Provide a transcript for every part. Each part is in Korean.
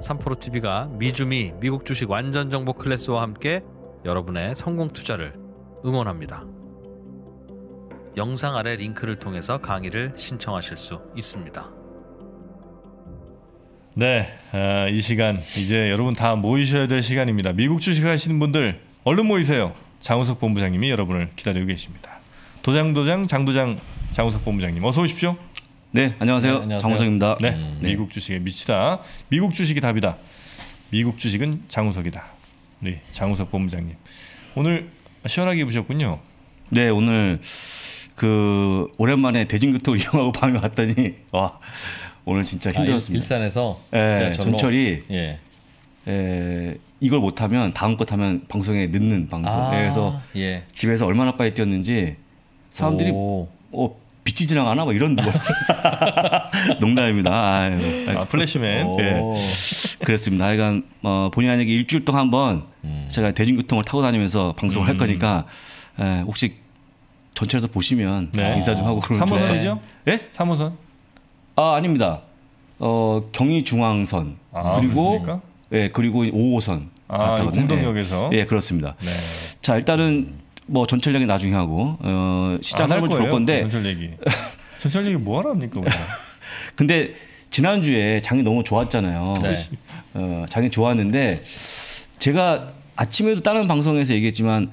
삼프로 TV가 미주미 미국 주식 완전 정보 클래스와 함께 여러분의 성공 투자를 응원합니다. 영상 아래 링크를 통해서 강의를 신청하실 수 있습니다. 네, 어, 이 시간 이제 여러분 다 모이셔야 될 시간입니다. 미국 주식 하시는 분들 얼른 모이세요. 장우석 본부장님이 여러분을 기다리고 계십니다. 도장도장 장도장 장우석 본부장님 어서 오십시오. 네, 안녕하세요. 네, 장우석입니다. 네. 네, 음. 미국 주식에 미치다. 미국 주식이 답이다. 미국 주식은 장우석이다. 우리 장우석 본부장님. 오늘 시원하게 입으셨군요. 네, 오늘 그 오랜만에 대중교통 이용하고 방에 왔더니 와 오늘 진짜 힘들었습니다. 아, 일, 산에서 예, 전철이 예. 에, 예, 이걸 못하면 다음 거 타면 방송에 늦는 방송. 아, 그래서 예. 집에서 얼마나 빨리 뛰었는지 사람들이 오. 어, 빛이 지나가나 뭐 이런 뭐 농담입니다. 아유. 아 플래시맨. 네. 예. 그랬습니다. 하여간 어, 본의 아니게 일주일 동안 한번 음. 제가 대중교통을 타고 다니면서 방송을 음. 할 거니까 예, 혹시 전철에서 보시면 네. 인사 좀 하고 그러는 3호선이죠? 네? 3호선? 아 아닙니다. 어 경의중앙선 아, 그리고 그렇습니까? 예 그리고 5호선 아, 예. 공동역에서 예 그렇습니다. 네. 자 일단은 음. 뭐 전철 얘기 나중에 하고 어, 시장 한번 들어 건데 그 전철 얘기. 전철 얘기 뭐하랍니까 근데 지난주에 장이 너무 좋았잖아요. 네. 어, 장이 좋았는데 제가 아침에도 다른 방송에서 얘기했지만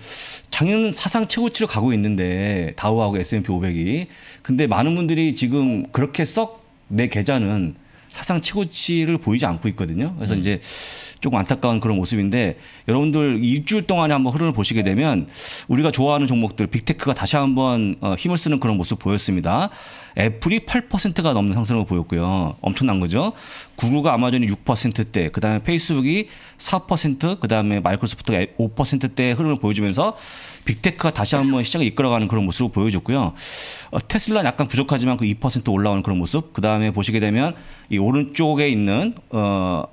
작년 사상 최고치로 가고 있는데 다우하고 S&P 500이 근데 많은 분들이 지금 그렇게 썩 내 계좌는 사상 최고치를 보이지 않고 있거든요. 그래서 음. 이제 조금 안타까운 그런 모습인데 여러분들 일주일 동안에 한번 흐름을 보시게 되면 우리가 좋아하는 종목들 빅테크가 다시 한번 어, 힘을 쓰는 그런 모습 보였습니다. 애플이 8%가 넘는 상승을 보였고요. 엄청난 거죠. 구글과 아마존이 6%대, 그다음에 페이스북이 4%, 그다음에 마이크로소프트가 5%대 흐름을 보여주면서 빅테크가 다시 한번 시장을 이끌어가는 그런 모습을 보여줬고요. 어, 테슬라는 약간 부족하지만 그 2% 올라오는 그런 모습. 그 다음에 보시게 되면 이 오른쪽에 있는 어,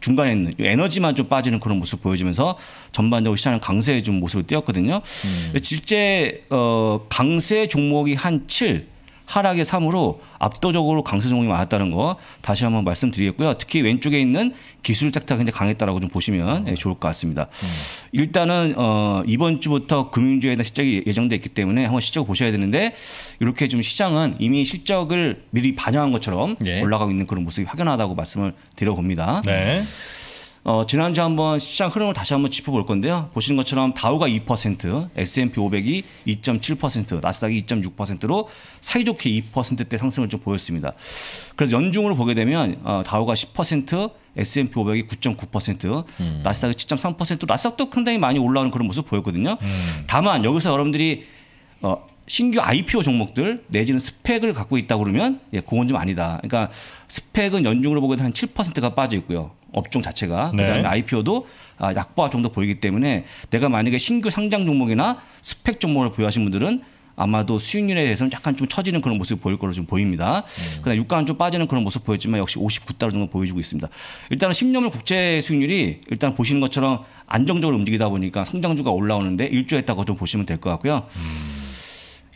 중간에 있는 에너지만 좀 빠지는 그런 모습 보여주면서 전반적으로 시장을 강세해 준 모습을 띄었거든요. 음. 실제 어, 강세 종목이 한 7, 하락의 3으로 압도적으로 강세 종목이 많았다는 거 다시 한번 말씀드리겠고요. 특히 왼쪽에 있는 기술 짝타 굉장히 강했다라고 좀 보시면 네, 좋을 것 같습니다. 음. 일단은 어, 이번 주부터 금융주에 대한 시작이 예정돼 있기 때문에 한번 시적 보셔야 되는데 이렇게 좀 시장은 이미 실적을 미리 반영한 것처럼 예. 올라가고 있는 그런 모습이 확연하다고 말씀을 드려봅니다. 네. 어, 지난주 한번 시장 흐름을 다시 한번 짚어볼 건데요. 보시는 것처럼 다우가 2%, S&P 500이 2.7%, 나스닥이 2.6%로 사이좋게 2%대 상승을 좀 보였습니다. 그래서 연중으로 보게 되면 어, 다우가 10%, S&P 500이 9.9%, 음. 나스닥이 7.3%, 나스닥도 상당히 많이 올라오는 그런 모습 보였거든요. 음. 다만 여기서 여러분들이 어, 신규 IPO 종목들 내지는 스펙을 갖고 있다 그러면 예, 그건 좀 아니다. 그러니까 스펙은 연중으로 보게 한 7%가 빠져 있고요. 업종 자체가 네. 그다음에 IPO도 아, 약보합 정도 보이기 때문에 내가 만약에 신규 상장 종목이나 스펙 종목을 보유하신 분들은 아마도 수익률에 대해서는 약간 좀 처지는 그런 모습이 보일 걸로 지금 보입니다. 음. 그다음 유가는 좀 빠지는 그런 모습 보였지만 역시 59달러 정도 보여주고 있습니다. 일단은 10년물 국제 수익률이 일단 보시는 것처럼 안정적으로 움직이다 보니까 성장주가 올라오는데 일조했다고 좀 보시면 될 것 같고요. 음.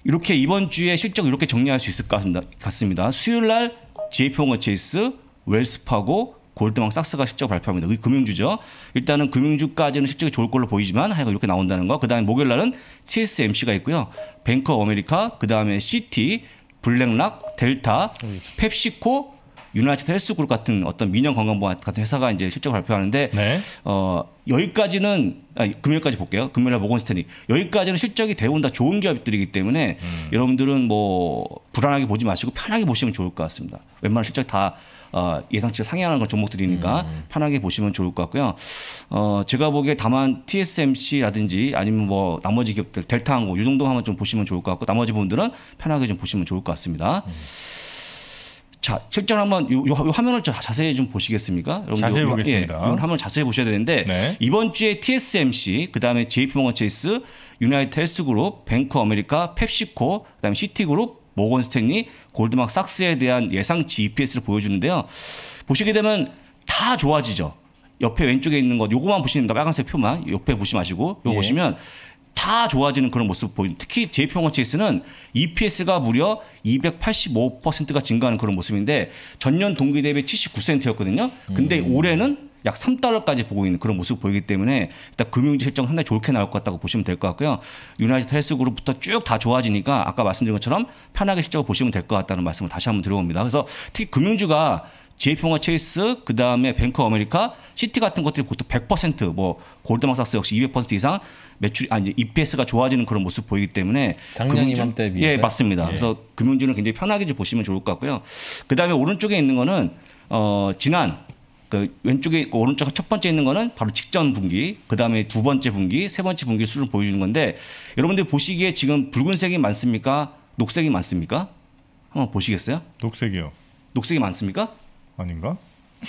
이렇게 이번 주에 실적 이렇게 정리할 수 있을 것 같습니다. 수요일 날 JP모건 체이스, 웰스파고, 골드망삭스가 실적 발표합니다. 이 금융주죠. 일단은 금융주까지는 실적이 좋을 걸로 보이지만 하여간 이렇게 나온다는 거. 그다음에 목요일 날은 TSMC가 있고요. 뱅크 오메리카, 그다음에 CT, 블랙락, 델타, 음. 펩시코, 유나이티드 헬스그룹 같은 어떤 민영 건강보험 같은 회사가 이제 실적 발표하는데 네. 어 여기까지는 아, 금요일까지 볼게요. 금요일날 모건스탠리 여기까지는 실적이 대부분 다 좋은 기업들이기 때문에 음. 여러분들은 뭐 불안하게 보지 마시고 편하게 보시면 좋을 것 같습니다. 웬만한 실적 다 어, 예상치를 상향하는걸 종목들이니까 음. 편하게 보시면 좋을 것 같고요. 어, 제가 보기에 다만 TSMC라든지 아니면 뭐 나머지 기업들 델타항공 이 정도만 좀 보시면 좋을 것 같고 나머지 분들은 편하게 좀 보시면 좋을 것 같습니다. 음. 자, 실제로 한번 요, 요, 화면을 자, 세히좀 보시겠습니까? 여러분, 자세히 요, 보겠습니다. 예, 화면 을 자세히 보셔야 되는데 네. 이번 주에 TSMC, 그다음에 JP모건 체이스, 유나이트 헬스그룹, 뱅크 아메리카, 펩시코, 그다음에 시티그룹, 모건 스탠리, 골드막 삭스에 대한 예상 g p s 를 보여주는데요. 보시게 되면 다 좋아지죠. 옆에 왼쪽에 있는 것 요거만 보시면 됩니다. 빨간색 표만 옆에 보시 마시고 요거 예. 보시면 다 좋아지는 그런 모습 보이는 특히 JP홍어체이스는 EPS가 무려 285%가 증가하는 그런 모습인데 전년 동기 대비 79센트였거든요. 근데 음. 올해는 약 3달러까지 보고 있는 그런 모습 을 보이기 때문에 일단 금융지 실적 상당히 좋게 나올 것 같다고 보시면 될 것 같고요. 유나이티드 헬스 그룹부터 쭉 다 좋아지니까 아까 말씀드린 것처럼 편하게 실적을 보시면 될 것 같다는 말씀을 다시 한번 드려봅니다. 그래서 특히 금융주가 JP모가 체이스, 그 다음에 뱅크 아메리카, 시티 같은 것들이 보통 100%뭐 골드만삭스 역시 200% 이상 매출 이 아니 EPS가 좋아지는 그런 모습 보이기 때문에 작년 이맘때 비해 예 맞습니다. 예. 그래서 금융주는 굉장히 편하게 좀 보시면 좋을 것 같고요. 그 다음에 오른쪽에 있는 거는 어 지난 그 왼쪽에 그 오른쪽 첫 번째 있는 거는 바로 직전 분기, 그 다음에 두 번째 분기, 세 번째 분기 수를 보여주는 건데 여러분들 보시기에 지금 붉은색이 많습니까? 녹색이 많습니까? 한번 보시겠어요? 녹색이요. 녹색이 많습니까? 아닌가?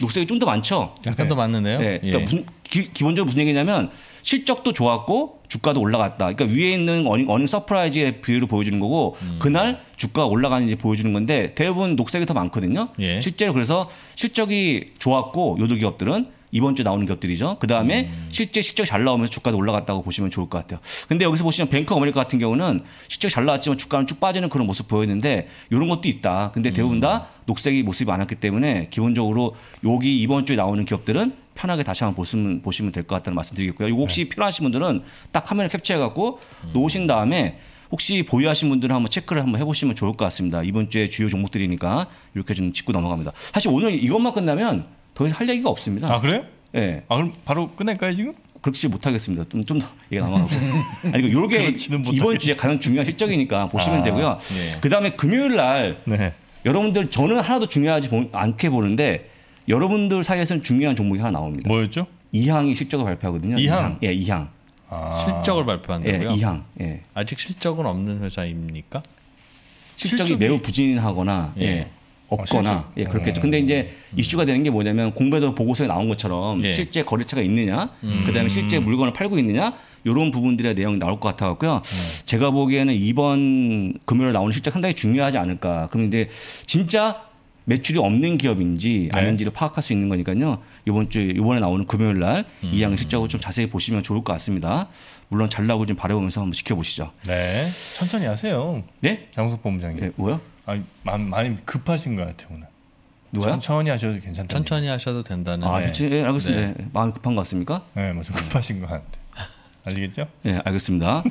녹색이 좀 더 많죠. 약간 네. 더 많는데요. 네. 그러니까 예. 무 기, 기본적으로 무슨 얘기냐면 실적도 좋았고 주가도 올라갔다. 그러니까 위에 있는 어닝, 어닝 서프라이즈의 비율을 보여주는 거고 음. 그날 주가가 올라가는지 보여주는 건데 대부분 녹색이 더 많거든요. 예. 실제로 그래서 실적이 좋았고 요도 기업들은 이번 주에 나오는 기업들이죠. 그 다음에 음. 실제 실적 잘 나오면서 주가도 올라갔다고 보시면 좋을 것 같아요. 근데 여기서 보시면 뱅크 어메리카 같은 경우는 실적 잘 나왔지만 주가는 쭉 빠지는 그런 모습 보였는데 이런 것도 있다. 근데 대부분 다 음. 녹색이 모습이 많았기 때문에 기본적으로 여기 이번 주에 나오는 기업들은 편하게 다시 한번 보시면, 보시면 될것 같다는 말씀드리겠고요. 이거 혹시 네. 필요하신 분들은 딱 화면을 캡처해갖고 음. 놓으신 다음에 혹시 보유하신 분들은 한번 체크를 한번 해보시면 좋을 것 같습니다. 이번 주에 주요 종목들이니까 이렇게 좀 짚고 넘어갑니다. 사실 오늘 이것만 끝나면 더 이상 할 얘기가 없습니다. 아 그래요? 예. 네. 아 그럼 바로 끝낼까요 지금? 그렇지 못하겠습니다. 좀좀더얘기 남아가고. 아니 그 요게 이번 주에 가장 중요한 실적이니까 보시면 아, 되고요. 네. 그다음에 금요일 날 네. 여러분들 저는 하나도 중요하지 않게 보는데 여러분들 사이에서는 중요한 종목이 하나 나옵니다. 뭐였죠? 이항이 실적을 발표하거든요. 이항. 예, 이항. 아. 실적을 발표한다고요? 예, 이항. 예. 아직 실적은 없는 회사입니까? 실적이, 실적이... 매우 부진하거나 예. 예. 없거나 아, 예 그렇겠죠. 음. 근데 이제 음. 이슈가 되는 게 뭐냐면 공배도 보고서에 나온 것처럼 예. 실제 거래처가 있느냐, 음. 그다음에 실제 물건을 팔고 있느냐 이런 부분들의 내용이 나올 것 같아갖고요. 음. 제가 보기에는 이번 금요일 나오는 실적 상당히 중요하지 않을까. 그럼 이제 진짜 매출이 없는 기업인지 네. 아닌지를 파악할 수 있는 거니까요. 이번 주 이번에 나오는 금요일 날 음. 이양 실적을 좀 자세히 보시면 좋을 것 같습니다. 물론 잘 나오고 좀 바라보면서 한번 지켜보시죠. 네, 천천히 하세요. 네, 장우석 본부장님. 네, 뭐요? 아니, 많이 급하신 것 같아요 오늘. 누가요? 천천히 하셔도 괜찮다. 천천히 하셔도 된다는. 아, 그지 네. 예, 알겠습니다. 네. 예, 마음 급한 것 같습니까? 네, 뭐좀 급하신 것 같아. 알겠죠? 네, 알겠습니다.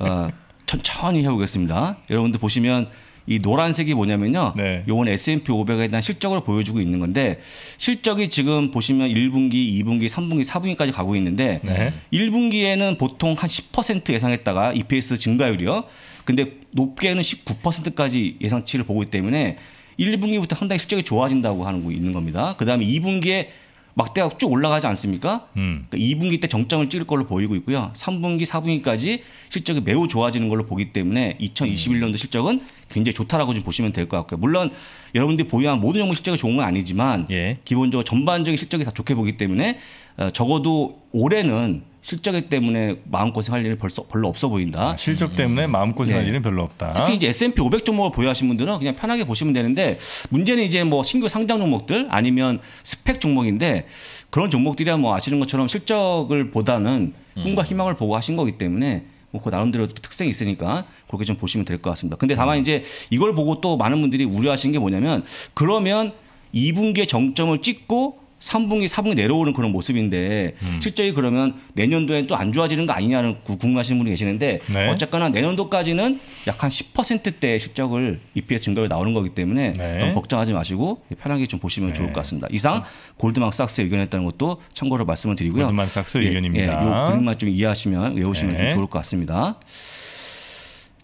어, 천천히 해보겠습니다. 여러분들 보시면 이 노란색이 뭐냐면요. 네. 요번 S&P 500에 대한 실적을 보여주고 있는 건데 실적이 지금 보시면 1분기, 2분기, 3분기, 4분기까지 가고 있는데 네. 1분기에는 보통 한 10% 예상했다가 EPS 증가율이요. 근데 높게는 19%까지 예상치를 보고 있기 때문에 1, 분기부터 상당히 실적이 좋아진다고 하는 거 있는 겁니다. 그다음에 2분기에 막대가 쭉 올라가지 않습니까? 음. 그러니까 2분기 때 정점을 찍을 걸로 보이고 있고요. 3분기, 4분기까지 실적이 매우 좋아지는 걸로 보기 때문에 2021년도 실적은 굉장히 좋다라고 좀 보시면 될 것 같고요. 물론 여러분들이 보유한 모든 연목 실적이 좋은 건 아니지만 예. 기본적으로 전반적인 실적이 다 좋게 보기 때문에 어, 적어도 올해는 실적 때문에 마음고생할 일은 벌써 별로 없어 보인다. 아, 실적 때문에 음. 마음고생할 네. 일은 별로 없다. 특히 이제 S&P 500 종목을 보유하신 분들은 그냥 편하게 보시면 되는데 문제는 이제 뭐 신규 상장 종목들 아니면 스펙 종목인데 그런 종목들이야 뭐 아시는 것처럼 실적을 보다는 꿈과 음. 희망을 보고 하신 거기 때문에 뭐 그 나름대로 특성이 있으니까 그렇게 좀 보시면 될 것 같습니다. 근데 다만 이제 이걸 보고 또 많은 분들이 우려하시는 게 뭐냐면 그러면 2분기에 정점을 찍고 3분기4분기 내려오는 그런 모습인데 음. 실제 그러면 내년도엔 또 안 좋아지는 거 아니냐는 궁금하신 분이 계시는데 네. 어쨌거나 내년도까지는 약 한 10%대 실적을 EPS 증가로 나오는 거기 때문에 네. 너무 걱정하지 마시고 편하게 좀 보시면 네. 좋을 것 같습니다. 이상 골드만삭스의 의견이었다는 것도 참고로 말씀을 드리고요. 골드만삭스 예, 의견입니다. 예, 요 그림만 좀 이해하시면 외우시면 좀 네. 좋을 것 같습니다.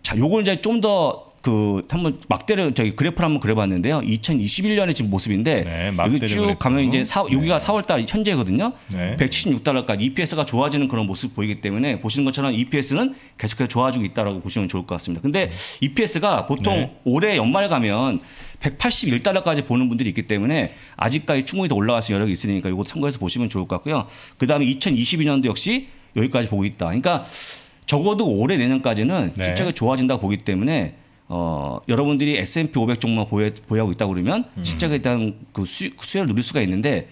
자, 요걸 이제 좀더 그 한번 막대를 저기 그래프를 한번 그려봤는데요. 2021년의 지금 모습인데 네, 여기 쭉 그래프. 가면 이제 사, 네. 여기가 네. 4월달 현재거든요. 네. 176달러까지 EPS가 좋아지는 그런 모습 보이기 때문에 보시는 것처럼 EPS는 계속해서 좋아지고 있다라고 보시면 좋을 것 같습니다. 근데 네. EPS가 보통 네. 올해 연말 가면 181달러까지 보는 분들이 있기 때문에 아직까지 충분히 더 올라갈 수 여력이 있으니까 이거 참고해서 보시면 좋을 것 같고요. 그 다음에 2022년도 역시 여기까지 보고 있다. 그러니까 적어도 올해 내년까지는 실적이 좋아진다고 보기 때문에 어, 여러분들이 S&P 500 종목만 보유, 보유하고 있다 고 그러면 음. 실제로 일단 그 수, 수혜를 누릴 수가 있는데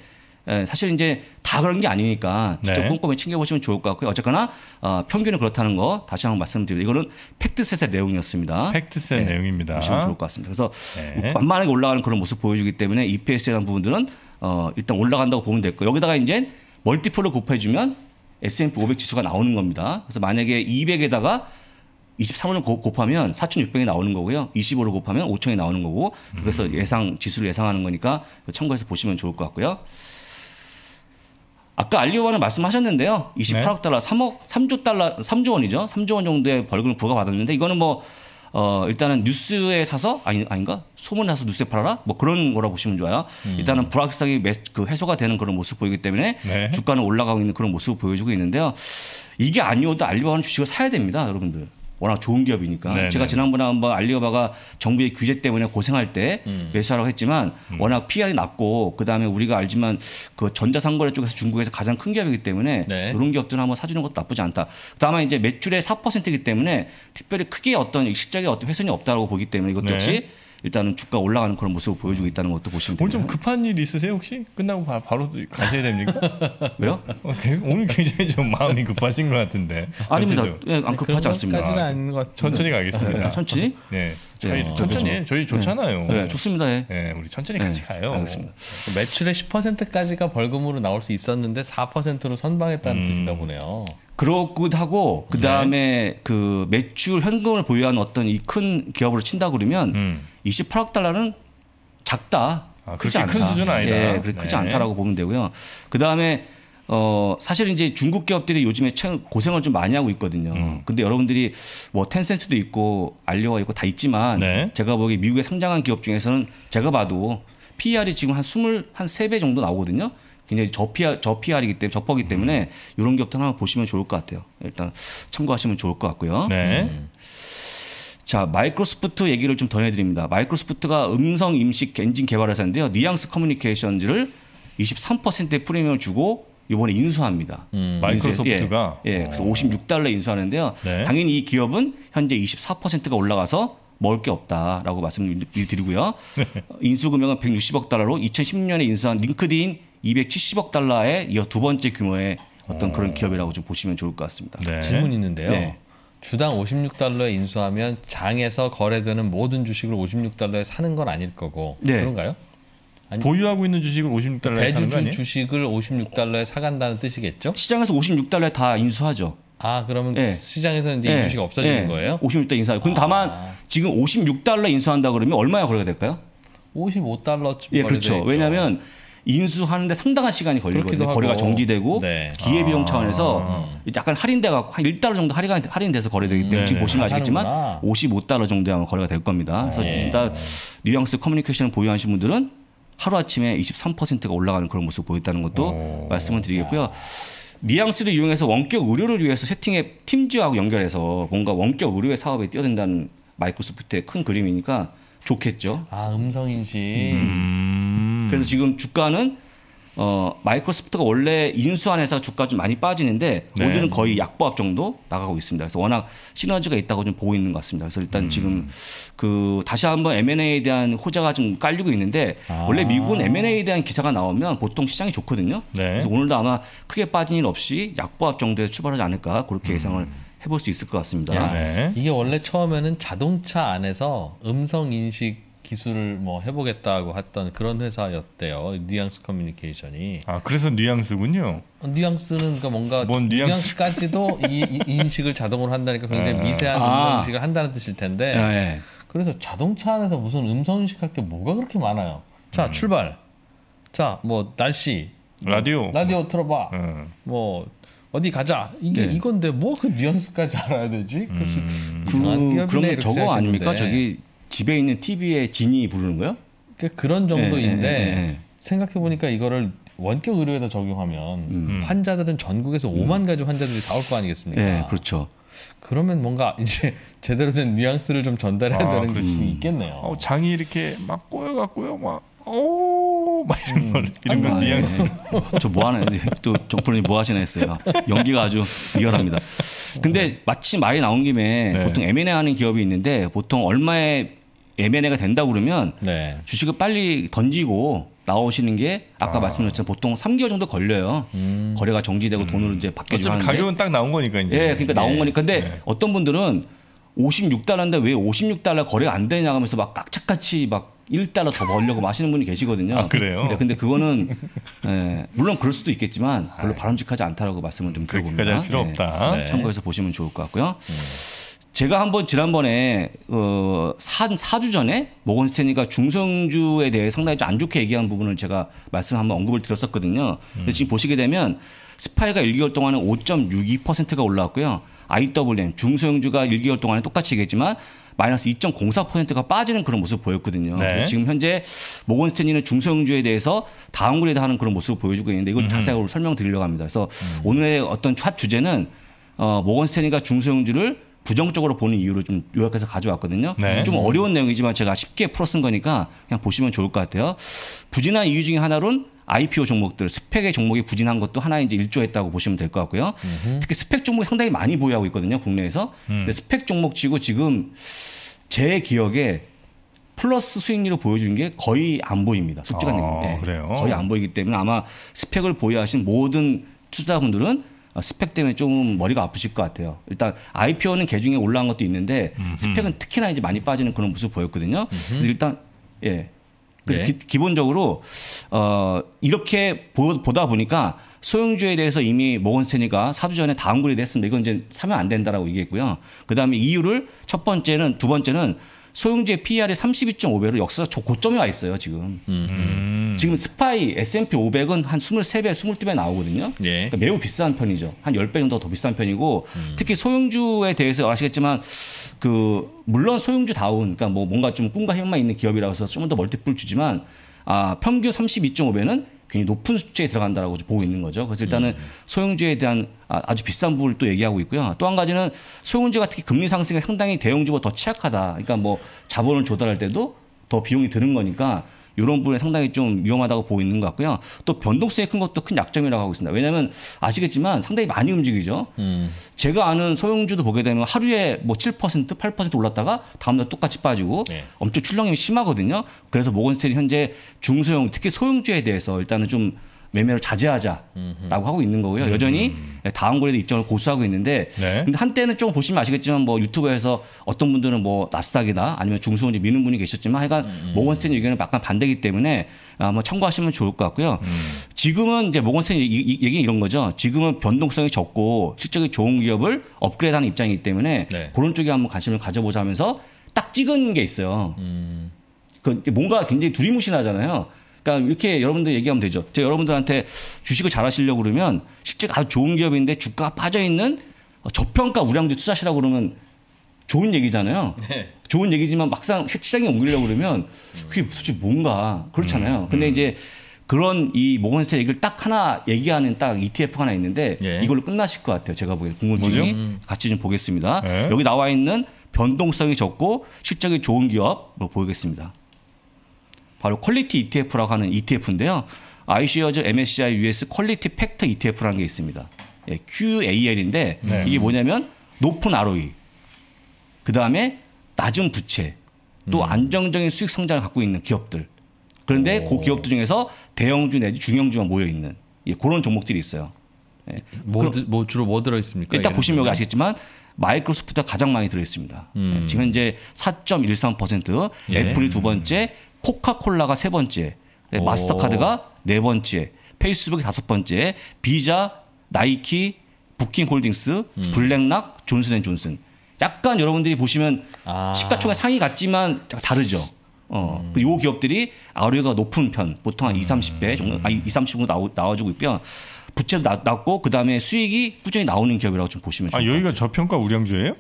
에, 예, 사실 이제 다 그런 게 아니니까 직접 네. 꼼꼼히 챙겨보시면 좋을 것 같고요. 어쨌거나 어, 평균은 그렇다는 거 다시 한 번 말씀드리고 이거는 팩트셋의 내용이었습니다. 팩트셋 네, 내용입니다. 보시면 좋을 것 같습니다. 그래서 네. 만만하게 올라가는 그런 모습 보여주기 때문에 EPS에 대한 부분들은 어, 일단 올라간다고 보면 됐고 여기다가 이제 멀티플을 곱해주면 S&P 500 지수가 나오는 겁니다. 그래서 만약에 200에다가 23으로 곱하면 4,600이 나오는 거고요. 25로 곱하면 5,000이 나오는 거고 그래서 음. 예상 지수를 예상하는 거니까 참고해서 보시면 좋을 것 같고요. 아까 알리오바는 말씀하셨는데요. 28억 네. 달러, 3억, 3조 달러, 3조 원이죠. 3조 원 정도의 벌금을 부과받았는데 이거는 뭐 어, 일단은 뉴스에 사서 아니 아닌가 소문 나서 뉴스에 팔아라 뭐 그런 거라 고 보시면 좋아요. 음. 일단은 불확실성이 매, 그 해소가 되는 그런 모습 보이기 때문에 네. 주가는 올라가고 있는 그런 모습을 보여주고 있는데요. 이게 아니어도 알리바바는 주식을 사야 됩니다, 여러분들. 워낙 좋은 기업이니까 네네. 제가 지난번에 한번 알리오바가 정부의 규제 때문에 고생할 때 음. 매수하라고 했지만 음. 워낙 PR이 낮고 그다음에 우리가 알지만 그 전자상거래 쪽에서 중국에서 가장 큰 기업이기 때문에 네. 이런 기업들은 한번 사주는 것도 나쁘지 않다. 다만 이제 매출의 4%이기 때문에 특별히 크게 어떤 실적에 어떤 훼손이 없다고 보기 때문에 이것도 네. 역시 일단은 주가 올라가는 그런 모습을 보여주고 있다는 것도 보시면 됩니다. 오늘 좀 급한 일 있으세요 혹시? 끝나고 바, 로 가셔야 됩니까? 왜요? 어, 네, 오늘 굉장히 좀 마음이 급하신 것 같은데. 아닙니다. 그렇죠? 예, 안 네, 급하지 않습니다. 아, 아닌 것 천천히 가겠습니다. 네, 천천히? 네. 저희 네. 천천히 네. 저희 좋잖아요. 예. 네, 좋습니다. 예. 네, 우리 천천히 같이 가요. 알겠습니다. 매출의 10%까지가 벌금으로 나올 수 있었는데 4%로 선방했다는 음. 뜻인가 보네요. 그렇기 하고 그다음에 네. 그 매출 현금을 보유한 어떤 이 큰 기업으로 친다 그러면 음. 28억 달러는 작다. 아, 크지 않다. 큰 수준 아니다. 예, 네. 크지 않다라고 보면 되고요. 그 다음에 어 사실 이제 중국 기업들이 요즘에 고생을 좀 많이 하고 있거든요. 음. 근데 여러분들이 뭐 텐센트도 있고 알리오가 있고 다 있지만 네. 제가 보기에 미국에 상장한 기업 중에서는 제가 봐도 PER이 지금 한 20, 한 3배 정도 나오거든요. 굉장히 저 PR, 저 PR이기 때문에 저퍼기 음. 때문에 음. 이런 기업들 하나 보시면 좋을 것 같아요. 일단 참고하시면 좋을 것 같고요. 네. 음. 자, 마이크로소프트 얘기를 좀 전해드립니다. 마이크로소프트가 음성 임식 엔진 개발회사인데요. 뉘앙스 커뮤니케이션즈를 23%의 프리미엄을 주고 이번에 인수합니다. 음, 마이크로소프트가 예, 예, 그래서 56달러 인수하는데요. 네. 당연히 이 기업은 현재 24%가 올라가서 먹을 게 없다라고 말씀드리고요. 을 네. 인수 금액은 160억 달러로 2016년에 인수한 링크드인 270억 달러에 이어 두 번째 규모의 어떤 어. 그런 기업이라고 좀 보시면 좋을 것 같습니다. 네. 질문 있는데요. 네. 주당 56달러에 인수하면 장에서 거래되는 모든 주식을 56달러에 사는 건 아닐 거고 네. 그런가요? 아니, 보유하고 있는 주식을 56달러에 대주주 주식을 56달러에 사간다는 뜻이겠죠? 시장에서 56달러에 다 인수하죠. 아 그러면 네. 시장에서는 이제 네. 주식 이 없어지는 네. 거예요? 56달러 인수하죠. 그럼 아. 다만 지금 56달러 인수한다 그러면 얼마야 거래가 될까요? 55달러쯤 예, 그렇죠. 왜냐하면 인수하는데 상당한 시간이 걸리거든요. 거래가 정지되고 네. 기회비용 아. 차원에서 음. 약간 할인돼 갖고 한 1달러 정도 할인, 할인돼서 거래되기 때문에 음, 지금 보시면 아시겠지만 55달러 정도에 아 거래가 될 겁니다. 그래서 네. 일단 뉘앙스 커뮤니케이션을 보유하신 분들은 하루아침에 23%가 올라가는 그런 모습을 보였다는 것도 오. 말씀을 드리겠고요. 야. 뉘앙스를 이용해서 원격 의료를 위해서 세팅의 팀즈하고 연결해서 뭔가 원격 의료의 사업에 뛰어든다는 마이크로소프트의 큰 그림이니까 좋겠죠. 아, 음성인식. 음. 그래서 지금 주가는 어, 마이크로소프트가 원래 인수한 회사 주가 좀 많이 빠지는데 네. 오늘은 거의 약보합 정도 나가고 있습니다. 그래서 워낙 시너지가 있다고 좀 보고 있는 것 같습니다. 그래서 일단 음. 지금 그 다시 한번 M&A에 대한 호재가 좀 깔리고 있는데 아. 원래 미국은 M&A에 대한 기사가 나오면 보통 시장이 좋거든요. 네. 그래서 오늘도 아마 크게 빠진 일 없이 약보합 정도에 출발하지 않을까 그렇게 음. 예상을 음. 해볼 수 있을 것 같습니다. 야, 네. 이게 원래 처음에는 자동차 안에서 음성 인식 기술을 뭐 해보겠다고 했던 그런 회사였대요. 뉘앙스 커뮤니케이션이. 아 그래서 뉘앙스군요. 어, 뉘앙스는 그러니까 뭔가 뉘앙스. 까지도 이, 이, 인식을 자동으로 한다니까 굉장히 네. 미세한 아. 음식을 한다는 뜻일 텐데. 네. 그래서 자동차 안에서 무슨 음성 인식할 게 뭐가 그렇게 많아요. 자 음. 출발. 자 뭐 날씨. 라디오. 라디오 틀어봐. 음. 뭐 어디 가자 이게 네. 이건데 뭐 그 뉘앙스까지 알아야 되지? 그래서 음. 그, 그러면 저거 아닙니까? 저기 집에 있는 TV에 진이 부르는 거요? 그러니까 그런 정도인데 네, 예, 네, 예, 예, 생각해 보니까 이거를 원격 의료에다 적용하면 음. 음. 환자들은 전국에서 5만 음. 가지 환자들이 다 올 거 아니겠습니까? 네, 그렇죠. 그러면 뭔가 이제 제대로 된 뉘앙스를 좀 전달해야 아, 되는 게 있겠네요. 어, 장이 이렇게 막 꼬여갖고요, 막 오막 이런 음. 이런 건 뉘앙스. 저뭐 하는또 정프로님 뭐 하시나 했어요. 연기가 아주 리얼합니다. 근데 네. 마침 말이 나온 김에 네. 보통 M&A 하는 기업이 있는데 보통 얼마에 M&A가 된다 그러면 네. 주식을 빨리 던지고 나오시는 게 아까 아. 말씀드렸죠 보통 3개월 정도 걸려요. 음. 거래가 정지되고 음. 돈을 이제 받게 되는 가격은 딱 나온 거니까 이제. 예, 그러니까 나온 네. 거니까. 근데 네. 어떤 분들은 56달러인데 왜 56달러 거래가 안 되냐 하면서 막 깍착같이 막 1달러 더 벌려고 마시는 분이 계시거든요. 아, 그래요? 네, 근데 그거는 예, 물론 그럴 수도 있겠지만 아, 별로 바람직하지 않다라고 말씀을 좀 드려봅니다. 필요 없다. 참고해서 보시면 좋을 것 같고요. 음. 제가 한 번 지난번에 어 사, 4주 전에 모건 스탠리가 중성주에 대해 상당히 좀 안 좋게 얘기한 부분을 제가 말씀 한번 언급을 드렸었거든요. 근데 지금 보시게 되면 스파이가 1개월 동안에 5.62%가 올라왔고요. IWM 중소형주가 1개월 동안에 똑같이 얘기했지만 마이너스 2.04%가 빠지는 그런 모습을 보였거든요. 네. 지금 현재 모건 스탠리는 중소형주에 대해서 다운그레이드하는 그런 모습을 보여주고 있는데 이걸 음. 자세하게 설명드리려고 합니다. 그래서 음. 오늘의 어떤 첫 주제는 어, 모건 스탠리가 중소형주를 부정적으로 보는 이유를좀 요약해서 가져왔거든요. 네. 좀 어려운 내용이지만 제가 쉽게 풀어 쓴 거니까 그냥 보시면 좋을 것 같아요. 부진한 이유 중에 하나론 로 IPO 종목들 스펙의 종목이 부진한 것도 하나의 이제 일조했다고 보시면 될 것 같고요. 음흠. 특히 스펙 종목이 상당히 많이 보유하고 있거든요. 국내에서. 음. 근데 스펙 종목 치고 지금 제 기억에 플러스 수익률을 보여주는 게 거의 안 보입니다. 솔직한 아, 얘기입니다. 네. 예. 거의 안 보이기 때문에 아마 스펙을 보유하신 모든 투자분들은 어, 스펙 때문에 조금 머리가 아프실 것 같아요. 일단 IPO는 개중에 올라간 것도 있는데 음흠. 스펙은 특히나 이제 많이 빠지는 그런 모습 보였거든요. 일단 예. 그래서 네. 기, 기본적으로 어 이렇게 보, 보다 보니까 소형주에 대해서 이미 모건스탠리가 사주 전에 다운그레이드 했습니다. 이건 이제 사면 안 된다라고 얘기했고요. 그다음에 이유를 첫 번째는 두 번째는 소형제 PER의 32.5배로 역사 적 고점에 와 있어요 지금. 음. 지금 스파이 S&P 500은 한 23배, 22배 나오거든요. 예. 그러니까 매우 비싼 편이죠. 한 10배 정도 더 비싼 편이고 음. 특히 소형주에 대해서 아시겠지만 그 물론 소형주 다운 그러니까 뭐 뭔가 좀 꿈과 희망만 있는 기업이라서 좀 더 멀티플 주지만 아 평균 32.5배는 굉장히 높은 수치에 들어간다라고 보고 있는 거죠. 그래서 일단은 음. 소형주에 대한 아, 아주 비싼 부분을또 얘기하고 있고요. 또 한 가지는 소형주가 특히 금리 상승에 상당히 대형주보다 더 취약하다. 그러니까 뭐 자본을 조달할 때도 더 비용이 드는 거니까 이런 부분에 상당히 좀 위험하다고 보이는 것 같고요. 또 변동성이 큰 것도 큰 약점이라고 하고 있습니다. 왜냐하면 아시겠지만 상당히 많이 움직이죠. 음. 제가 아는 소형주도 보게 되면 하루에 뭐 7%, 8% 올랐다가 다음날 똑같이 빠지고 네. 엄청 출렁임이 심하거든요. 그래서 모건스탠이 현재 중소형 특히 소형주에 대해서 일단은 좀 매매를 자제하자라고 음흠. 하고 있는 거고요. 여전히 음. 예, 다음 거래도 입장을 고수하고 있는데 네. 근데 한때는 조금 보시면 아시겠지만 뭐 유튜브에서 어떤 분들은 뭐 나스닥이다 아니면 중소원지 미는 분이 계셨지만 하여간 음. 모건스탠 의견은 약간 반대기 때문에 아마 참고하시면 좋을 것 같고요. 음. 지금은 이제 모건스탠 얘기는 이런 거죠. 지금은 변동성이 적고 실적이 좋은 기업을 업그레이드하는 입장이기 때문에 네. 그런 쪽에 한번 관심을 가져보자 하면서 딱 찍은 게 있어요. 음. 그 뭔가 굉장히 두리뭉실하잖아요. 그러니까 이렇게 여러분들 얘기하면 되죠. 제가 여러분들한테 주식을 잘 하시려고 그러면 실제 아주 좋은 기업인데 주가가 빠져 있는 저평가 우량주 투자시라고 그러면 좋은 얘기잖아요. 네. 좋은 얘기지만 막상 시장에 옮기려고 그러면 음. 그게 도대체 뭔가 그렇잖아요. 음, 근데 음. 이제 그런 이 모건스탠 얘기를 딱 하나 얘기하는 딱 ETF 하나 있는데 예. 이걸로 끝나실 것 같아요. 제가 보기엔 궁금증이 음. 같이 좀 보겠습니다. 예. 여기 나와 있는 변동성이 적고 실적이 좋은 기업 뭐 보이겠습니다. 바로 퀄리티 ETF라고 하는 ETF인데요. 아이시어즈 MSCI US 퀄리티 팩터 ETF라는 게 있습니다. 예, QAL인데 네. 이게 뭐냐면 높은 ROE, 그 다음에 낮은 부채, 또 음. 안정적인 수익 성장을 갖고 있는 기업들. 그런데 오. 그 기업들 중에서 대형주 내지 중형주가 모여 있는 예, 그런 종목들이 있어요. 예. 뭐, 그럼, 뭐 주로 뭐 들어 있습니까? 일단 보시면 여기 아시겠지만 마이크로소프트가 가장 많이 들어 있습니다. 예, 음. 예, 지금 현재 4.13%, 예. 애플이 두 번째, 코카콜라가 세 번째, 네, 마스터카드가 네 번째, 페이스북이 다섯 번째, 비자, 나이키, 부킹홀딩스, 음. 블랙락, 존슨앤존슨. 약간 여러분들이 보시면 아. 시가총액 상위 같지만 다르죠. 어, 음. 요 기업들이 아우리가 높은 편, 보통 한 음. 2, 30배 정도, 아, 2, 30 정도 나오, 나와주고 있고요. 부채도 낮, 낮고 그 다음에 수익이 꾸준히 나오는 기업이라고 좀 보시면 좋을 아, 여기가 저평가 우량주예요?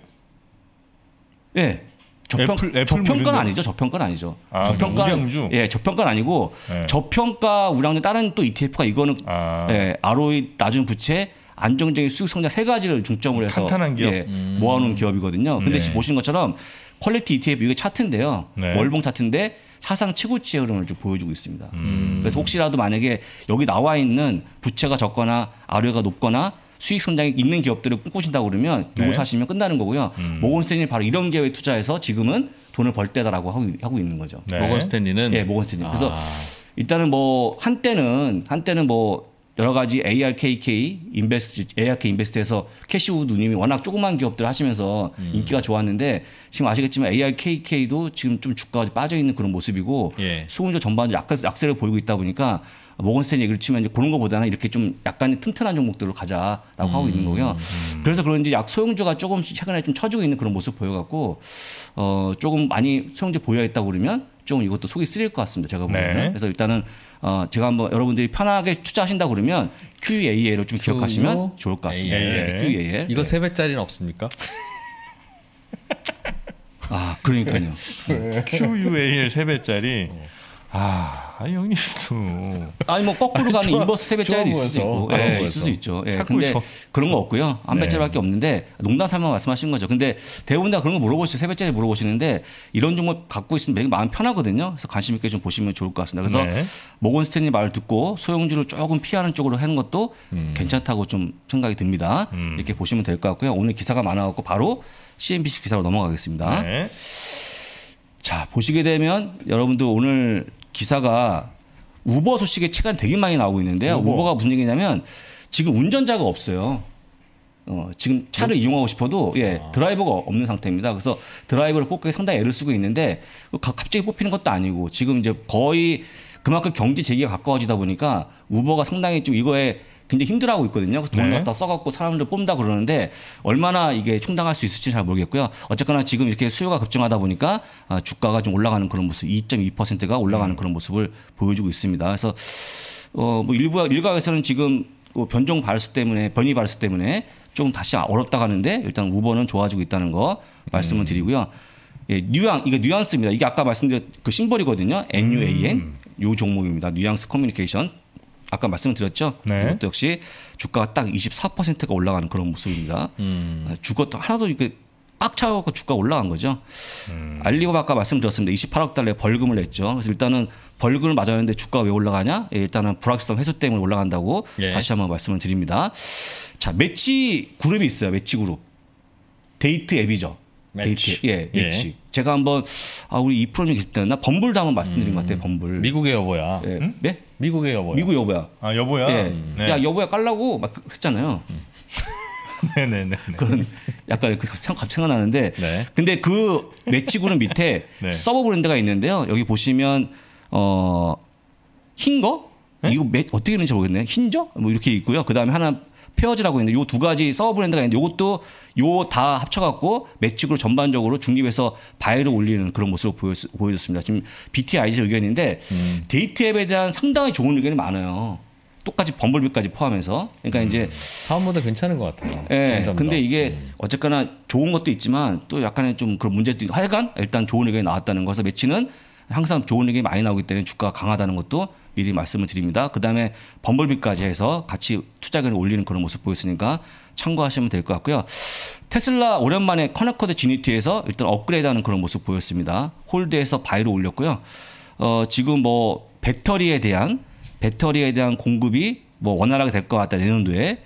예. 네. 저평 애플, 애플 저평가는 아니죠. 저평가는 아니죠. 아, 저평가 우량주. 예, 저평가는 아니고 예. 저평가 우량주 다른 또 ETF가 이거는 아. 예, ROE 낮은 부채 안정적인 수익 성장 세 가지를 중점으로 해서 탄탄한 기업 예, 음. 모아놓은 기업이거든요. 근데 지금 네. 보신 것처럼 퀄리티 ETF 이게 차트인데요. 네. 월봉 차트인데 사상 최고치의 흐름을 좀 보여주고 있습니다. 음. 그래서 혹시라도 만약에 여기 나와 있는 부채가 적거나 아래가 높거나 수익 성장이 있는 기업들을 꿈꾸신다고 그러면 요거 네. 사시면 끝나는 거고요. 음. 모건 스탠리 바로 이런 기업에 투자해서 지금은 돈을 벌 때다라고 하고, 하고 있는 거죠. 네. 모건 스탠리는 예, 모건 스탠리. 그래서 아. 일단은 뭐 한때는 한때는 뭐 여러 가지 ARKK 인베스트 ARK 인베스트에서 캐시우드 님이 워낙 조그만 기업들 하시면서 음. 인기가 좋았는데 지금 아시겠지만 ARKK도 지금 좀 주가가 빠져 있는 그런 모습이고 예. 수금주 전반적으로 약세를 보이고 있다 보니까 모건스탠 얘기를 치면 이제 그런 것보다는 이렇게 좀약간 튼튼한 종목들로 가자라고 음. 하고 있는 거고요. 음, 음. 그래서 그런지 약 소형주가 조금씩 최근에 좀 쳐지고 있는 그런 모습 보여갖고 어 조금 많이 소형주 보유했다고 그러면 좀 이것도 속이 쓰릴 것 같습니다. 제가 보면 네. 그래서 일단은 어 제가 한번 여러분들이 편하게 투자하신다 그러면 QAA를 좀 기억하시면 좋을 것 같습니다. AL. 네, QAL 이거 네. 세 배짜리는 없습니까? 아 그러니까요. QUAL 세 배짜리. 어. 아, 아니 형님도 아니 뭐 거꾸로 가는 인버스 세뱃자리도 있을 수 있고 예, 있을 수 있죠. 예, 근데 저, 그런 거 없고요. 안 배짜리밖에 네. 없는데 농담 삼아 말씀하신 거죠. 근데 대부분 다 그런 거 물어보시죠. 세뱃자리 물어보시는데 이런 종목 갖고 있으면 되게 마음 편하거든요. 그래서 관심 있게 좀 보시면 좋을 것 같습니다. 그래서 네. 모건 스탠리 말을 듣고 소형주를 조금 피하는 쪽으로 하는 것도 음. 괜찮다고 좀 생각이 듭니다. 음. 이렇게 보시면 될 것 같고요. 오늘 기사가 많아갖고 바로 CNBC 기사로 넘어가겠습니다. 네. 자 보시게 되면 여러분도 오늘 기사가 우버 소식의 체감 되게 많이 나오고 있는데요. 우버. 가 무슨 얘기냐면 지금 운전자가 없어요. 어, 지금 차를 네. 이용하고 싶어도 예, 아. 드라이버가 없는 상태입니다. 그래서 드라이버를 뽑기 상당히 애를 쓰고 있는데 그 갑자기 뽑히는 것도 아니고 지금 이제 거의 그만큼 경제 재기가 가까워지다 보니까 우버가 상당히 좀 이거에 굉장히 힘들어하고 있거든요. 돈 네. 갖다 써갖고 사람들 뽑는다 그러는데 얼마나 이게 충당할 수 있을지 잘 모르겠고요. 어쨌거나 지금 이렇게 수요가 급증하다 보니까 아, 주가가 좀 올라가는 그런 모습, 2.2%가 올라가는 음. 그런 모습을 보여주고 있습니다. 그래서 어뭐 일부 일각에서는 지금 뭐 변종 발이 때문에 변이 발이 때문에 조금 다시 어렵다 가는데 일단 우버는 좋아지고 있다는 거 말씀을 음. 드리고요. 예, 뉴앙 이게 뉘앙스입니다. 이게 아까 말씀드린 그 심벌이거든요. NUAN 음. 요 종목입니다. 뉘앙스 커뮤니케이션 아까 말씀드렸죠. 네. 그것도 역시 주가가 딱 24%가 올라가는 그런 모습입니다. 음. 아, 주가도 하나도 이렇게 꽉 차갖고 주가 올라간 거죠. 음. 알리바바 아까 말씀드렸습니다. 28억 달러의 벌금을 냈죠. 그래서 일단은 벌금을 맞았는데 주가가 왜 올라가냐? 예, 일단은 불확실성 해소 때문에 올라간다고 예. 다시 한번 말씀을 드립니다. 자, 매치 그룹이 있어요. 매치 그룹. 데이트 앱이죠. 매치. 데이트 예, 예, 매치. 예. 제가 한번 아 우리 이 프로님 계실 때나 범블도 한번 말씀드린 음. 것 같아요. 범블. 미국의 여보야. 예. 응? 네? 미국의 여보야. 미국 여보야. 아 여보야. 예. 네. 야 여보야 깔라고 막 했잖아요. 네네네. 네, 네, 네. 그런 약간 그 생각 생각나는데. 네. 근데 그 매치구는 밑에 네. 서버 브랜드가 있는데요. 여기 보시면 어 흰 거? 이거 매, 어떻게 되는지 모르겠네요. 흰저? 뭐 이렇게 있고요. 그 다음에 하나 페어즈라고 있는데 요 두 가지 서브 브랜드가 있는데 요것도 요 다 합쳐갖고 매직으로 전반적으로 중립에서 바이를 올리는 그런 모습을 보여줬, 습니다 지금 BTIG 의견인데 음. 데이트 앱에 대한 상당히 좋은 의견이 많아요. 똑같이 범블비까지 포함해서 그러니까 음. 이제 사원보다 괜찮은 것 같아요. 예. 네, 근데 이게 음. 어쨌거나 좋은 것도 있지만 또 약간의 좀 그런 문제도 하여간 일단 좋은 의견이 나왔다는 거서 매치는 항상 좋은 의견이 많이 나오기 때문에 주가가 강하다는 것도 미리 말씀을 드립니다. 그 다음에 범블비까지 해서 같이 투자견을 올리는 그런 모습 보였으니까 참고하시면 될 것 같고요. 테슬라 오랜만에 커넥커드 지니티에서 일단 업그레이드하는 그런 모습 보였습니다. 홀드에서 바이로 올렸고요. 어, 지금 뭐 배터리에 대한 배터리에 대한 공급이 뭐 원활하게 될 것 같다 내년도에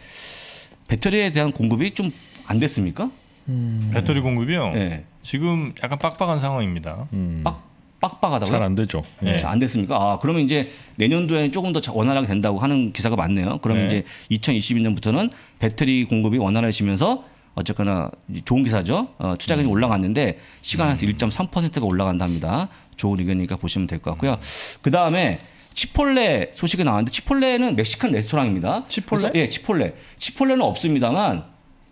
배터리에 대한 공급이 좀 안 됐습니까? 음. 배터리 공급이요. 네. 지금 약간 빡빡한 상황입니다. 음. 빡 빡빡하다고요? 잘안 되죠. 네, 예. 안 됐습니까? 아, 그러면 이제 내년도에 조금 더 원활하게 된다고 하는 기사가 많네요. 그러면 예. 네. 이제 2022년부터는 배터리 공급이 원활해지면서 어쨌거나 좋은 기사죠. 어, 투자금이 음. 올라갔는데 시간에서 음. 1.3%가 올라간답니다. 좋은 의견이니까 보시면 될 것 같고요. 그 다음에 치폴레 소식이 나왔는데 치폴레는 멕시칸 레스토랑입니다. 치폴레? 예, 치폴레. 치폴레는 없습니다만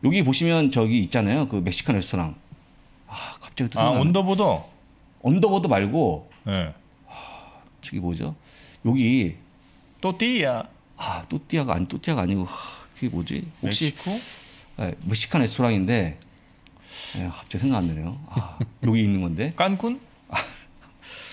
여기 보시면 저기 있잖아요. 그 멕시칸 레스토랑. 아, 갑자기 또생각나 아, 온더보더. 언더보드 말고 네. 저기 뭐죠? 여기 또띠야. 아 또띠야가 아니 또띠야가 아니고 하, 그게 뭐지? 혹시 멕시코? 네, 멕시칸 레스토랑인데 네, 갑자기 생각 안 나네요. 아, 여기 있는 건데. 깐쿤?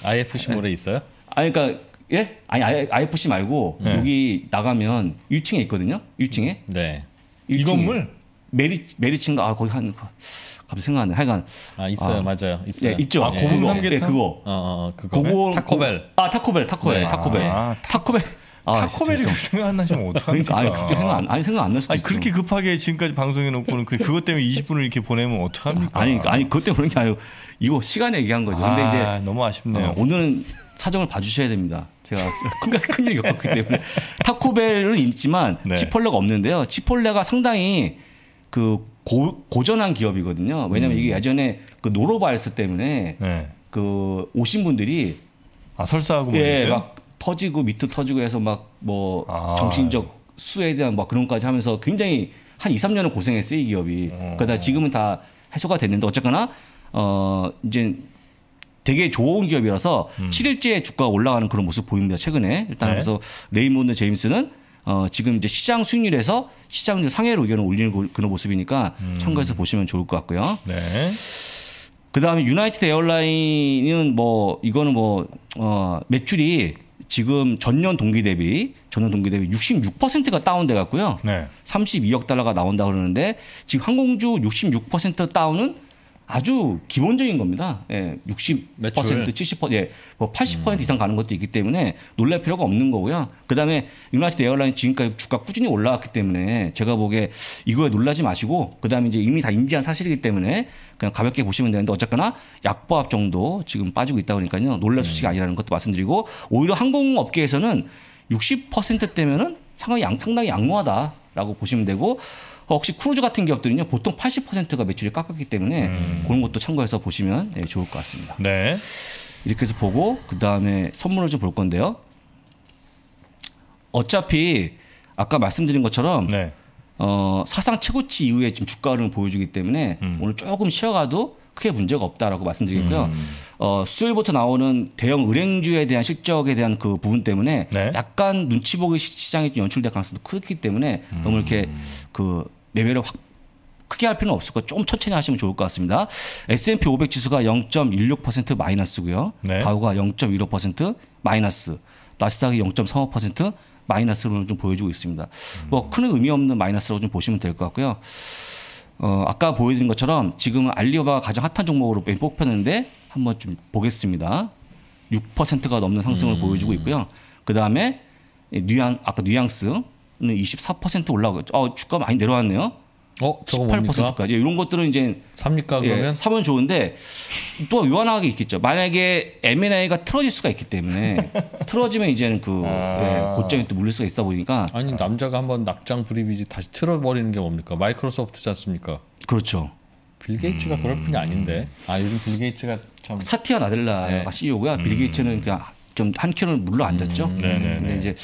IFC 아, 몰에 있어요? 아니 그러니까 예? 아니 IFC 말고 네. 여기 나가면 1층에 있거든요. 1층에. 네. 1층에. 이 건물? 메리 메리친가 아 거기 한 갑자기 생각나네. 하여간 아 있어요, 아, 맞아요, 예, 있어요. 예, 있죠. 아, 예. 아 고분 삼계탕 예, 그거. 어, 어 그거. 타코벨. 아 타코벨, 타코벨, 네. 타코벨, 아, 네. 타코벨. 아, 타코벨이 생각나시면 안 그러니까 어떡합니까? 아니 갑자기 생각 안, 아니 생각 안날 수도 아니, 그렇게 급하게 지금까지 방송해놓고는 그, 그것 때문에 20분을 이렇게 보내면 어떡합니까? 아니 아니 그것 때문에 그런 게 아니고 이거 시간에 얘기한 거죠. 근데 아, 이제 너무 아쉽네요. 어, 오늘은 사정을 봐주셔야 됩니다. 제가 큰일 큰일 겪었기 때문에 타코벨은 있지만 네. 치폴레가 없는데요. 치폴레가 상당히 그 고, 고전한 기업이거든요. 왜냐면 음. 이게 예전에 그 노로바이러스 때문에 네. 그 오신 분들이 아 설사하고 뭐 예, 뭐막 터지고 밑도 터지고 해서 막뭐 아. 정신적 수에 대한 막 그런 까지 하면서 굉장히 한 2, 3년을 고생했어요, 이 기업이. 어. 그러다 지금은 다 해소가 됐는데 어쨌거나 어 이제 되게 좋은 기업이라서 음. 7일째 주가가 올라가는 그런 모습 보입니다. 최근에. 일단 네. 그래서 레이몬드 제임스는 어, 지금 이제 시장 수익률에서 시장 상해로 의견을 올리는 그런 모습이니까 음. 참고해서 보시면 좋을 것 같고요. 네. 그 다음에 유나이티드 에어라인은 뭐 이거는 뭐 어, 매출이 지금 전년 동기 대비 전년 동기 대비 66%가 다운돼 갔고요. 네. 32억 달러가 나온다 그러는데 지금 항공주 66% 다운은 아주 기본적인 겁니다. 예, 60% 매출. 70% 예, 뭐 80% 음. 이상 가는 것도 있기 때문에 놀랄 필요가 없는 거고요. 그다음에 유나이티드 에어라인 지금까지 주가 꾸준히 올라왔기 때문에 제가 보기에 이거에 놀라지 마시고 그다음에 이제 이미 다 인지한 사실이기 때문에 그냥 가볍게 보시면 되는데 어쨌거나 약보합 정도 지금 빠지고 있다 그러니까요 놀랄 네. 수식이 음. 아니라는 것도 말씀드리고 오히려 항공업계에서는 60%대면은 상당히 양 상당히 양호하다라고 보시면 되고 어, 혹시 크루즈 같은 기업들은요 보통 80%가 매출이 깎았기 때문에 음. 그런 것도 참고해서 보시면 네, 좋을 것 같습니다. 네. 이렇게 해서 보고 그 다음에 선물을 좀 볼 건데요. 어차피 아까 말씀드린 것처럼 네. 어, 사상 최고치 이후에 지금 주가 흐름을 보여주기 때문에 음. 오늘 조금 쉬어가도 크게 문제가 없다라고 말씀드리고요. 음. 어, 수요일부터 나오는 대형 은행주에 대한 실적에 대한 그 부분 때문에 네? 약간 눈치 보기 시장이 좀 연출될 가능성도 크기 때문에 음. 너무 이렇게 그 매매를 확 크게 할 필요는 없을 거좀 천천히 하시면 좋을 것 같습니다. S&P 500 지수가 0.16% 마이너스고요. 네. 다우가 0.15% 마이너스, 나스닥이 0.35% 마이너스로는 좀 보여주고 있습니다. 뭐 음. 뭐큰 의미 없는 마이너스라고 좀 보시면 될 것 같고요. 어, 아까 보여드린 것처럼 지금 알리바바가 가장 핫한 종목으로 뽑혔는데 한번 좀 보겠습니다. 6%가 넘는 상승을 음. 보여주고 있고요. 그 다음에 뉴양 아까 뉘앙스 24% 올라가죠. 어, 주가 많이 내려왔네요. 어, 저거 18%까지 이런 것들은 이제 삽니까 예, 그러면 사면 좋은데 또 유한하게 있겠죠. 만약에 M&A가 틀어질 수가 있기 때문에 틀어지면 이제는 그 아... 예, 고점이 또 물릴 수가 있어 보니까 아니 남자가 한번 낙장 불입이지 다시 틀어버리는 게 뭡니까? 마이크로소프트지 않습니까? 그렇죠. 빌 게이츠가 음... 그럴 뿐이 아닌데 아 요즘 빌 게이츠가 참 사티아 나델라가 네. CEO고요. 빌 게이츠는 음. 그냥 좀한 큐를 물러 앉았죠. 음, 네, 네, 근데 네. 이제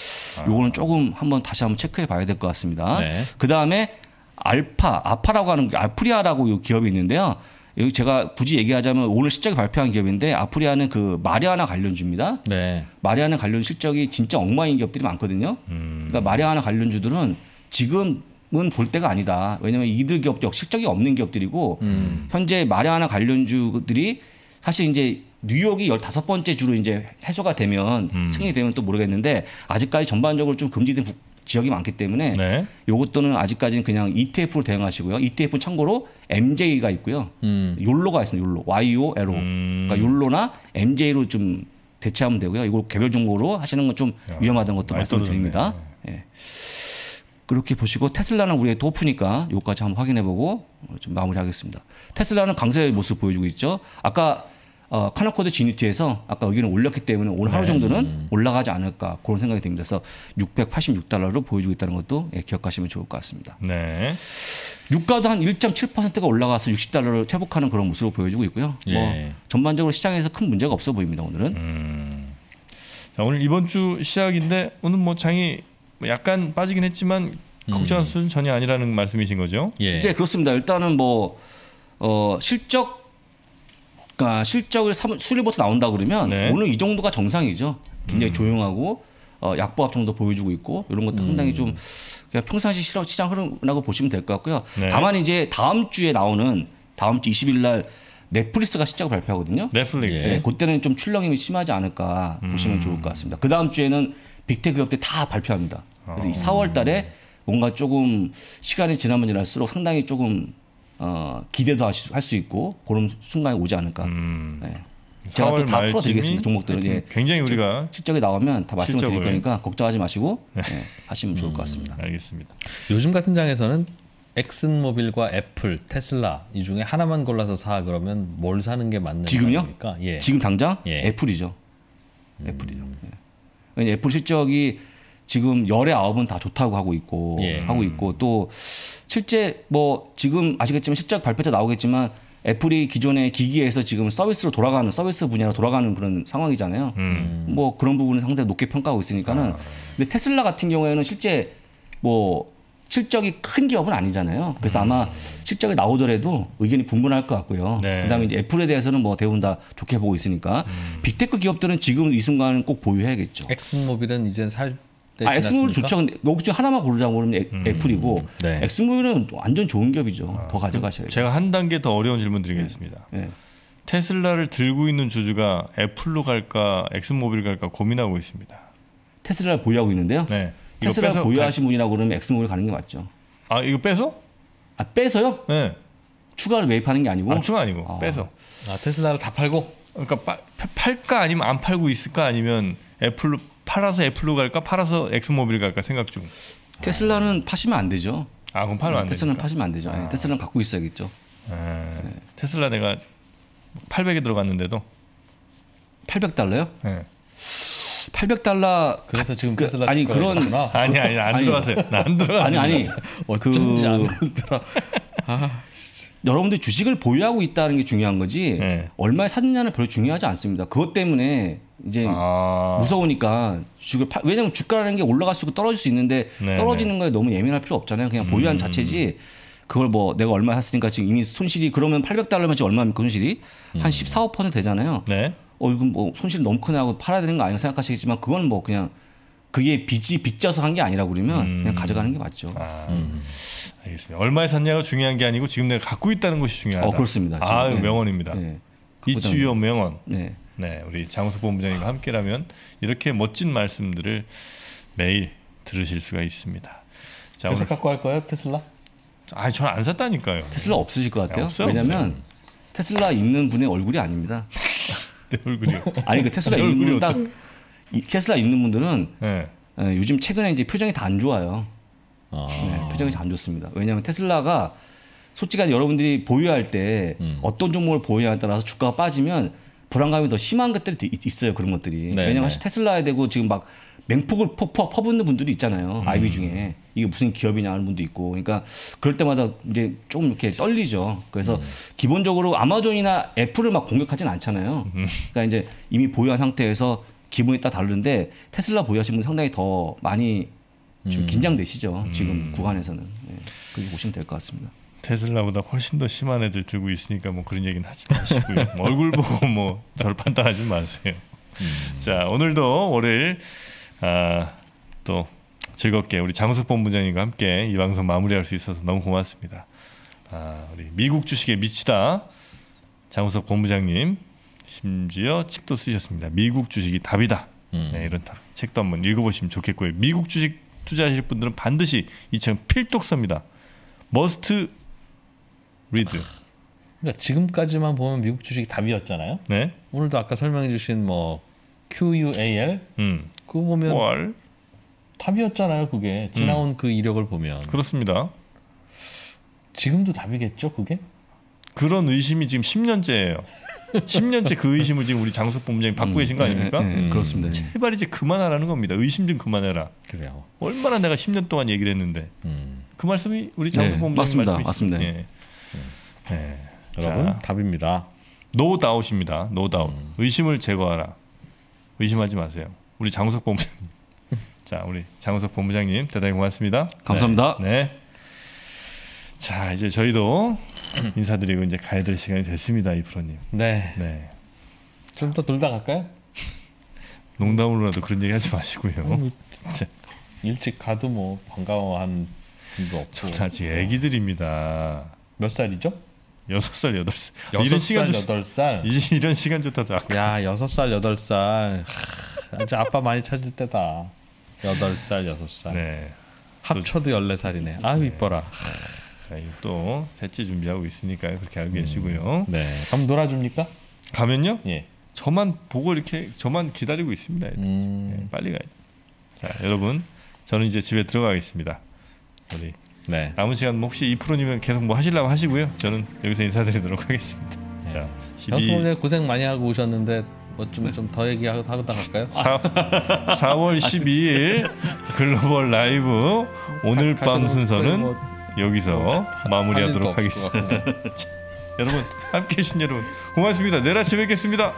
아. 요거는 조금 한번 다시 한번 체크해 봐야 될 것 같습니다. 네. 그 다음에 알파, 아파라고 하는 알프리아라고 요 기업이 있는데요. 여기 제가 굳이 얘기하자면 오늘 실적이 발표한 기업인데 아프리아는 그 마리아나 관련주입니다. 네. 마리아나 관련 실적이 진짜 엉망인 기업들이 많거든요. 음. 그러니까 마리아나 관련주들은 지금은 볼 때가 아니다. 왜냐하면 이들 기업도 실적이 없는 기업들이고 음. 현재 마리아나 관련주들이 사실 이제 뉴욕이 열다섯 번째 주로 이제 해소가 되면 음. 승인이 되면 또 모르겠는데 아직까지 전반적으로 좀 금지된 국, 지역이 많기 때문에 네. 요것도는 아직까지는 그냥 ETF로 대응하시고요. ETF는 참고로 MJ가 있고요. 음. 욜로가 있습니다. 욜로. YOLO. 음. 그러니까 욜로나 MJ로 좀 대체하면 되고요. 이걸 개별 정보로 하시는 건 좀 위험하다는 것도 말씀드립니다. 네. 예. 그렇게 보시고 테슬라는 우리의 도프니까 요까지 한번 확인해 보고 좀 마무리하겠습니다. 테슬라는 강세의 모습 보여주고 있죠. 아까 어, 카나코드 지니티에서 아까 의견을 올렸기 때문에 오늘 하루 네. 정도는 음. 올라가지 않을까 그런 생각이 듭니다. 그래서 686달러로 보여주고 있다는 것도 예, 기억하시면 좋을 것 같습니다. 네. 유가도 한 1.7%가 올라가서 60달러로 회복하는 그런 모습을 보여주고 있고요. 뭐 예. 뭐 전반적으로 시장에서 큰 문제가 없어 보입니다. 오늘은. 음. 자 오늘 이번 주 시작인데 오늘 뭐 장이 뭐 약간 빠지긴 했지만 걱정할 음. 수는 전혀 아니라는 말씀이신 거죠? 예, 네, 그렇습니다. 일단은 뭐 어, 실적 그러니까 실적을 수리부터 나온다 그러면 네. 오늘 이 정도가 정상이죠. 굉장히 음. 조용하고 어, 약보합 정도 보여주고 있고 이런 것도 음. 상당히 좀 그냥 평상시 시장 흐름이라고 보시면 될 것 같고요. 네. 다만 이제 다음 주에 나오는 다음 주 20일 날 넷플릭스가 실적을 발표하거든요. 넷플릭스. 네, 그때는 좀 출렁임이 심하지 않을까 음. 보시면 좋을 것 같습니다. 그 다음 주에는 빅테크 기업들 다 발표합니다. 그래서 어. 4월 아. 달에 뭔가 조금 시간이 지나면 지날수록 상당히 조금 어, 기대도 할 수 있고 그런 순간이 오지 않을까. 음. 네. 제가 또 다 풀어드리겠습니다. 종목들은 예, 굉장히 실적, 우리가 실적이 나오면 다 말씀을 실적을. 드릴 거니까 걱정하지 마시고 네. 예, 하시면 좋을 것 음, 같습니다. 음, 알겠습니다. 요즘 같은 장에서는 엑슨모빌과 애플, 테슬라 이 중에 하나만 골라서 사 그러면 뭘 사는 게 맞는 지금요? 예. 지금 당장 애플이죠. 예. 애플이죠. 음. 예. 애플 실적이 지금 열의 아홉은 다 좋다고 하고 있고 예. 하고 있고 또 실제 뭐 지금 아시겠지만 실적 발표자 나오겠지만 애플이 기존의 기기에서 지금 서비스로 돌아가는 서비스 분야로 돌아가는 그런 상황이잖아요. 음. 뭐 그런 부분은 상당히 높게 평가하고 있으니까는 아. 근데 테슬라 같은 경우에는 실제 뭐 실적이 큰 기업은 아니잖아요. 그래서 음. 아마 실적이 나오더라도 의견이 분분할 것 같고요. 네. 그다음에 이제 애플에 대해서는 뭐 대부분 다 좋게 보고 있으니까 음. 빅테크 기업들은 지금 이 순간은 꼭 보유해야겠죠. 엑슨모빌은 이제 살때 네, 아, 엑스몰 좋죠. 근데 여기 중 하나만 고르자고 르면 애, 플이고 네. 엑스몰은 완전 좋은 기업이죠. 아, 더 가져가셔야 돼요. 제가 한 단계 더 어려운 질문 드리겠습니다. 네. 네. 테슬라를 들고 있는 주주가 애플로 갈까 엑스모빌 갈까 고민하고 있습니다. 테슬라를 보유하고 있는데요. 네. 테슬라 보유하신 갈... 분이라고 그러면 엑스모빌 가는 게 맞죠. 아 이거 빼서? 아 빼서요? 네. 추가를 매입하는 게 아니고. 아, 추가 아니고 아. 빼서. 아 테슬라를 다 팔고? 그러니까 파, 팔까 아니면 안 팔고 있을까 아니면 애플로 팔아서 애플로 갈까 팔아서 엑스모빌 갈까 생각 중. 테슬라는 파시면 안 되죠. 아 그럼 팔면 안 네, 테슬라는 니까 파시면 안 되죠. 아. 테슬라는 갖고 있어야겠죠. 아, 네. 테슬라 내가 800에 들어갔는데도 800달러요? 네. 예. 800달러 그래서 지금 그 테슬라 아니 그런 아니 아니 안 들어갔어요. 안 들어갔어요. 아니 아니 어 그, 아, 여러분들 주식을 보유하고 있다는 게 중요한 거지 네. 얼마에 샀느냐는 별로 중요하지 않습니다. 그것 때문에 이제 아. 무서우니까 주식을 파, 왜냐면 하 주가라는 게 올라갈 수 있고 떨어질 수 있는데 네네. 네. 떨어지는 거에 너무 예민할 필요 없잖아요. 그냥 보유한 음. 자체지 그걸 뭐 내가 얼마 샀으니까 지금 이미 손실이 그러면 800달러면 지금 얼마입니까 손실이 한 14, 음. 5% 되잖아요. 네. 어 이건 뭐 손실 너무 크네 하고 팔아야 되는 거 아닌가 생각하시겠지만 그건 뭐 그냥 그게 빚이 빚져서 한 게 아니라 그러면 음. 그냥 가져가는 게 맞죠. 아, 음. 알겠습니다. 얼마에 샀냐가 중요한 게 아니고 지금 내가 갖고 있다는 것이 중요하다. 어, 그렇습니다. 아, 네. 명언입니다. 이치유의 네. 명언. 네. 네, 우리 장우석 본부장님과 함께라면 이렇게 멋진 말씀들을 매일 들으실 수가 있습니다. 자, 그래서 갖고 갈 거예요, 테슬라? 아 저는 안 샀다니까요. 테슬라 없으실 것 같아요. 네, 왜냐면 네. 테슬라 있는 분의 얼굴이 아닙니다. 내 얼굴이요. 아니 그 테슬라 있는 분딱 테슬라 있는 분들은 네. 네, 요즘 최근에 이제 표정이 다 안 좋아요. 아. 네, 표정이 잘 안 좋습니다. 왜냐하면 테슬라가 솔직히 여러분들이 보유할 때 음. 어떤 종목을 보유하냐에 따라서 주가가 빠지면 불안감이 더 심한 것들이 있어요. 그런 것들이. 네, 왜냐하면 네. 테슬라에 대고 지금 막 맹폭을 퍼, 퍼붓는 분들이 있잖아요. 음. 아이비 중에. 이게 무슨 기업이냐 하는 분도 있고. 그러니까 그럴 때마다 이제 조금 이렇게 떨리죠. 그래서 음. 기본적으로 아마존이나 애플을 막 공격하진 않잖아요. 음. 그러니까 이제 이미 보유한 상태에서 기분에 따라 다른데 테슬라 보유하신 분 상당히 더 많이 좀 음. 긴장되시죠 지금 음. 구간에서는 네, 그렇게 보시면 될 것 같습니다. 테슬라보다 훨씬 더 심한 애들 들고 있으니까 뭐 그런 얘기는 하지 마시고요. 뭐 얼굴 보고 뭐저 판단하지 마세요. 음. 자 오늘도 월요일 아, 또 즐겁게 우리 장수석 본부장님과 함께 이 방송 마무리할 수 있어서 너무 고맙습니다. 아, 우리 미국 주식에 미치다 장우석 본부장님 심지어 책도 쓰셨습니다. 미국 주식이 답이다. 음. 네, 이런 책도 한번 읽어보시면 좋겠고요. 미국 주식 투자하실 분들은 반드시 이 책은 필독서입니다. 머스트 리드. 아, 그러니까 지금까지만 보면 미국 주식이 답이었잖아요. 네. 오늘도 아까 설명해 주신 뭐 QUAL 음. 그거 보면 월. 답이었잖아요. 그게 지나온 음. 그 이력을 보면 그렇습니다. 지금도 답이겠죠, 그게? 그런 의심이 지금 10년째예요. 10년째 그 의심을 지금 우리 장석 본부장이 받고 음, 계신 거 네, 아닙니까? 네, 네, 네, 그렇습니다. 음, 제발 이제 그만하라는 겁니다. 의심 좀 그만해라. 그래요. 얼마나 내가 10년 동안 얘기를 했는데 음. 그 말씀이 우리 장석 본부장 네, 맞습니다. 말씀이시죠? 맞습니다. 예. 네. 예. 여러분 자, 답입니다. 노 다웃입니다. 노 다웃. 음. 의심을 제거하라. 의심하지 마세요. 우리 장우석 본부장 자, 우리 장우석 본부장님 대단히 고맙습니다. 감사합니다. 네. 네. 자, 이제 저희도 인사드리고 이제 가야 될 시간이 됐습니다, 이프로님. 네. 네. 좀더 놀다 갈까요? 농담으로라도 그런 얘기하지 마시고요. 아니, 뭐 일찍 가도 뭐반가워하 분도 없고. 저 아직 애기들입니다. 몇 살이죠? 여섯 살 여덟 살 이런 시간 여덟 살 이런 시간 좋다죠. 야 여섯 살 여덟 살 이제 아빠 많이 찾을 때다. 여덟 살 여섯 살. 네. 합쳐도 열네 살이네. 아 네. 이뻐라. 네, 또 셋째 준비하고 있으니까 그렇게 알고 음, 계시고요. 네. 가 놀아줍니까? 가면요? 예. 저만 보고 이렇게 저만 기다리고 있습니다. 음. 예, 빨리 가요. 자, 여러분, 저는 이제 집에 들어가겠습니다. 우리 네. 남은 시간 뭐 혹시 이 프로님은 계속 뭐 하시려고 하시고요. 저는 여기서 인사드리도록 하겠습니다. 네. 자, 12... 고생 많이 하고 오셨는데 뭐좀좀더 얘기하다 갈까요? 4, 월 12일 아. 글로벌 라이브 오늘 밤 순서는 뭐 여기서 마무리하도록 하겠습니다. 여러분 함께 해주신 여러분 고맙습니다. 내일 아침에 뵙겠습니다.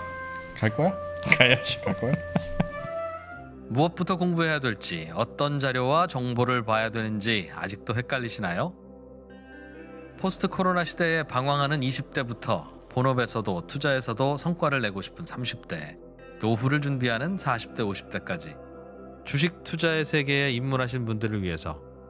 갈 거야? 가야지. 갈 거야? 무엇부터 공부해야 될지 어떤 자료와 정보를 봐야 되는지 아직도 헷갈리시나요? 포스트 코로나 시대에 방황하는 20대부터 본업에서도 투자에서도 성과를 내고 싶은 30대 노후를 준비하는 40대 50대까지 주식 투자의 세계에 입문하신 분들을 위해서